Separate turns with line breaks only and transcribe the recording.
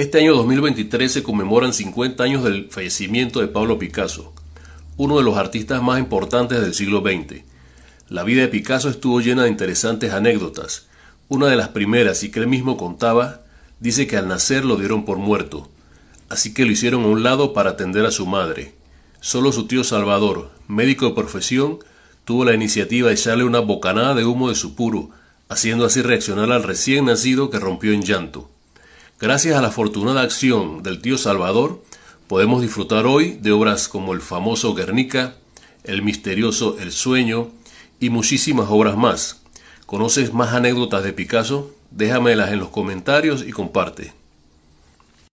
Este año 2023 se conmemoran 50 años del fallecimiento de Pablo Picasso, uno de los artistas más importantes del siglo XX. La vida de Picasso estuvo llena de interesantes anécdotas. Una de las primeras, y que él mismo contaba, dice que al nacer lo dieron por muerto, así que lo hicieron a un lado para atender a su madre. Solo su tío Salvador, médico de profesión, tuvo la iniciativa de echarle una bocanada de humo de su puro, haciendo así reaccionar al recién nacido que rompió en llanto. Gracias a la afortunada acción del tío Salvador, podemos disfrutar hoy de obras como el famoso Guernica, el misterioso El Sueño y muchísimas obras más. ¿Conoces más anécdotas de Picasso? Déjamelas en los comentarios y comparte.